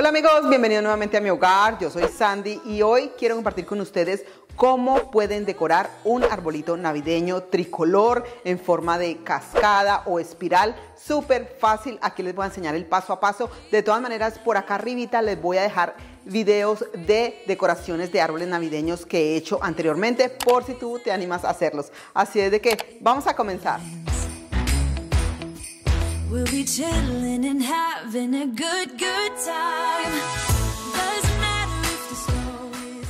Hola amigos, bienvenidos nuevamente a mi hogar, yo soy Sandy y hoy quiero compartir con ustedes cómo pueden decorar un arbolito navideño tricolor en forma de cascada o espiral. Súper fácil, aquí les voy a enseñar el paso a paso. De todas maneras, por acá arribita les voy a dejar videos de decoraciones de árboles navideños que he hecho anteriormente por si tú te animas a hacerlos. Así es de que vamos a comenzar.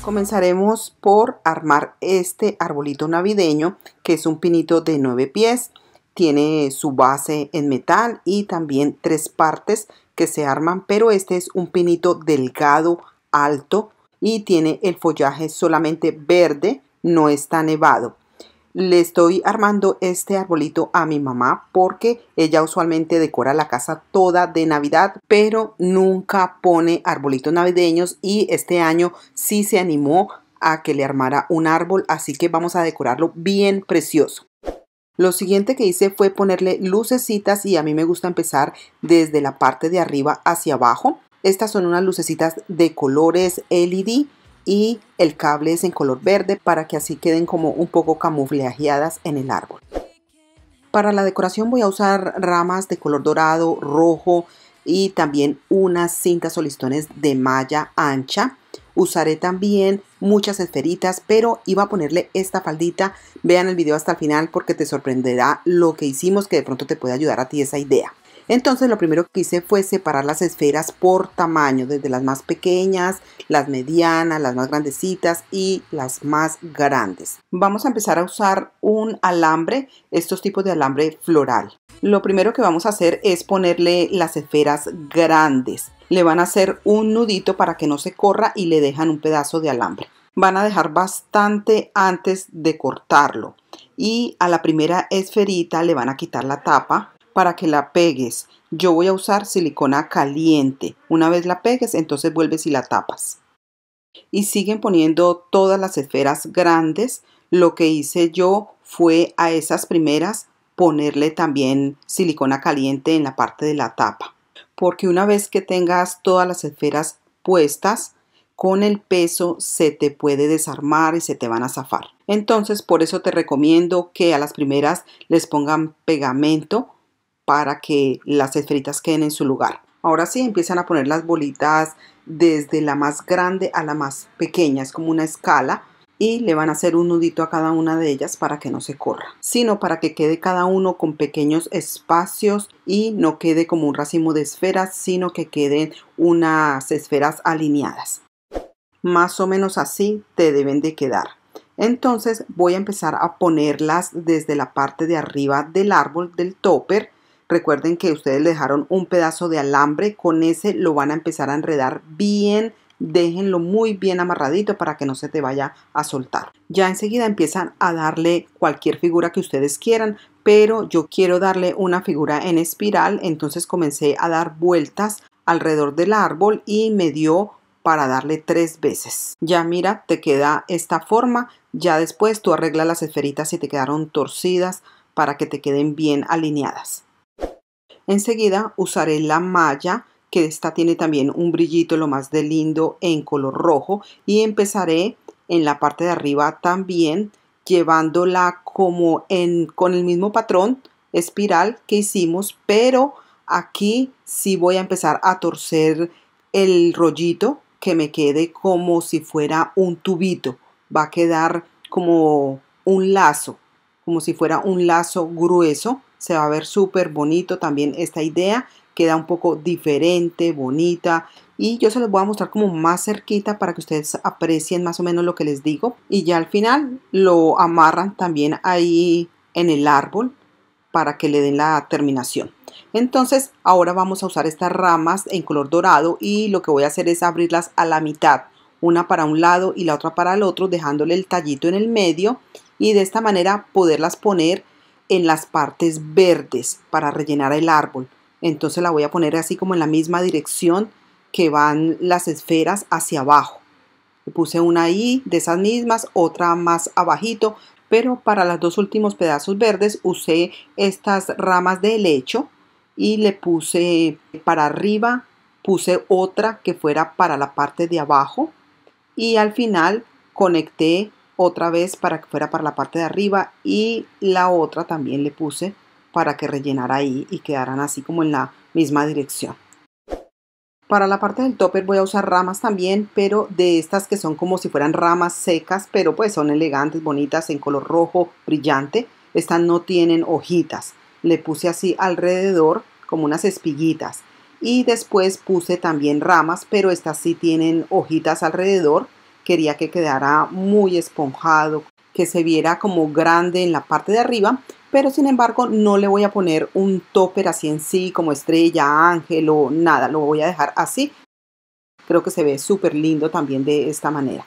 Comenzaremos por armar este arbolito navideño, que es un pinito de 9 pies. Tiene su base en metal y también tres partes que se arman, pero este es un pinito delgado, alto y tiene el follaje solamente verde, no está nevado le estoy armando este arbolito a mi mamá porque ella usualmente decora la casa toda de Navidad, pero nunca pone arbolitos navideños y este año sí se animó a que le armara un árbol, así que vamos a decorarlo bien precioso. Lo siguiente que hice fue ponerle lucecitas y a mí me gusta empezar desde la parte de arriba hacia abajo. Estas son unas lucecitas de colores LED y el cable es en color verde para que así queden como un poco camuflajeadas en el árbol. Para la decoración voy a usar ramas de color dorado, rojo y también unas cintas o listones de malla ancha. Usaré también muchas esferitas, pero iba a ponerle esta faldita. Vean el video hasta el final porque te sorprenderá lo que hicimos que de pronto te puede ayudar a ti esa idea. Entonces lo primero que hice fue separar las esferas por tamaño, desde las más pequeñas, las medianas, las más grandecitas y las más grandes. Vamos a empezar a usar un alambre, estos tipos de alambre floral. Lo primero que vamos a hacer es ponerle las esferas grandes. Le van a hacer un nudito para que no se corra y le dejan un pedazo de alambre. Van a dejar bastante antes de cortarlo y a la primera esferita le van a quitar la tapa para que la pegues. Yo voy a usar silicona caliente. Una vez la pegues, entonces vuelves y la tapas. Y siguen poniendo todas las esferas grandes. Lo que hice yo fue a esas primeras ponerle también silicona caliente en la parte de la tapa. Porque una vez que tengas todas las esferas puestas, con el peso se te puede desarmar y se te van a zafar. Entonces por eso te recomiendo que a las primeras les pongan pegamento para que las esferitas queden en su lugar. Ahora sí, empiezan a poner las bolitas desde la más grande a la más pequeña, es como una escala y le van a hacer un nudito a cada una de ellas para que no se corra, sino para que quede cada uno con pequeños espacios y no quede como un racimo de esferas, sino que queden unas esferas alineadas. Más o menos así te deben de quedar. Entonces voy a empezar a ponerlas desde la parte de arriba del árbol del topper Recuerden que ustedes le dejaron un pedazo de alambre, con ese lo van a empezar a enredar bien, déjenlo muy bien amarradito para que no se te vaya a soltar. Ya enseguida empiezan a darle cualquier figura que ustedes quieran, pero yo quiero darle una figura en espiral, entonces comencé a dar vueltas alrededor del árbol y me dio para darle tres veces. Ya mira, te queda esta forma, ya después tú arreglas las esferitas si te quedaron torcidas para que te queden bien alineadas. Enseguida usaré la malla, que esta tiene también un brillito lo más de lindo en color rojo y empezaré en la parte de arriba también llevándola como en con el mismo patrón espiral que hicimos pero aquí sí voy a empezar a torcer el rollito que me quede como si fuera un tubito va a quedar como un lazo como si fuera un lazo grueso se va a ver súper bonito también esta idea. Queda un poco diferente, bonita. Y yo se los voy a mostrar como más cerquita para que ustedes aprecien más o menos lo que les digo. Y ya al final lo amarran también ahí en el árbol para que le den la terminación. Entonces ahora vamos a usar estas ramas en color dorado y lo que voy a hacer es abrirlas a la mitad, una para un lado y la otra para el otro, dejándole el tallito en el medio y de esta manera poderlas poner en las partes verdes para rellenar el árbol. Entonces la voy a poner así como en la misma dirección que van las esferas hacia abajo. puse una ahí de esas mismas, otra más abajito, pero para los dos últimos pedazos verdes usé estas ramas de helecho y le puse para arriba, puse otra que fuera para la parte de abajo y al final conecté otra vez para que fuera para la parte de arriba y la otra también le puse para que rellenara ahí y quedaran así como en la misma dirección. Para la parte del topper voy a usar ramas también, pero de estas que son como si fueran ramas secas, pero pues son elegantes, bonitas, en color rojo, brillante. Estas no tienen hojitas. Le puse así alrededor como unas espiguitas. Y después puse también ramas, pero estas sí tienen hojitas alrededor quería que quedara muy esponjado, que se viera como grande en la parte de arriba, pero sin embargo no le voy a poner un topper así en sí, como estrella, ángel o nada, lo voy a dejar así. Creo que se ve súper lindo también de esta manera.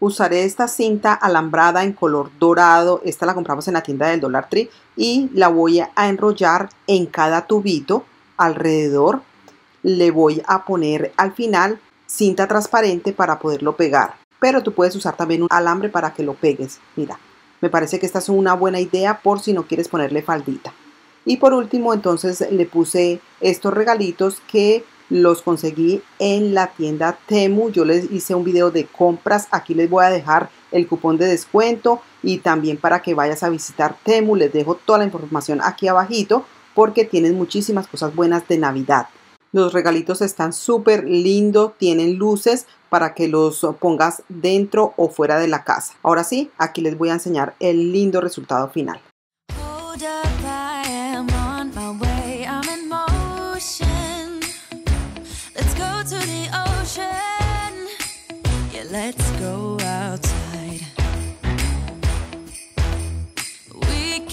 Usaré esta cinta alambrada en color dorado, esta la compramos en la tienda del Dollar Tree y la voy a enrollar en cada tubito alrededor. Le voy a poner al final cinta transparente para poderlo pegar. Pero tú puedes usar también un alambre para que lo pegues. Mira, me parece que esta es una buena idea por si no quieres ponerle faldita. Y por último, entonces le puse estos regalitos que los conseguí en la tienda Temu. Yo les hice un video de compras. Aquí les voy a dejar el cupón de descuento y también para que vayas a visitar Temu. Les dejo toda la información aquí abajito porque tienen muchísimas cosas buenas de Navidad. Los regalitos están súper lindos, tienen luces para que los pongas dentro o fuera de la casa. Ahora sí, aquí les voy a enseñar el lindo resultado final.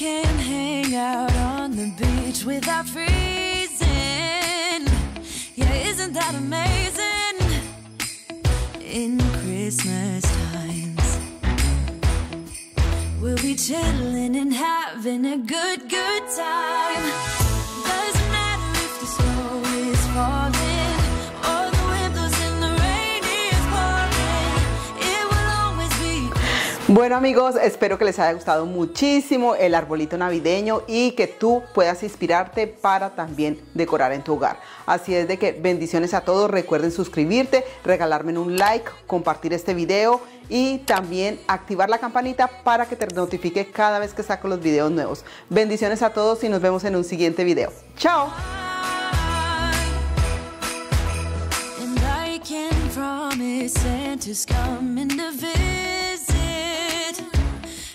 can hang out on the beach that amazing? In Christmas times, we'll be chilling and having a good, good time. Doesn't matter if the snow is falling. Bueno amigos, espero que les haya gustado muchísimo el arbolito navideño y que tú puedas inspirarte para también decorar en tu hogar. Así es de que bendiciones a todos, recuerden suscribirte, regalarme un like, compartir este video y también activar la campanita para que te notifique cada vez que saco los videos nuevos. Bendiciones a todos y nos vemos en un siguiente video. ¡Chao!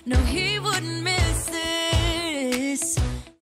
No, he wouldn't miss.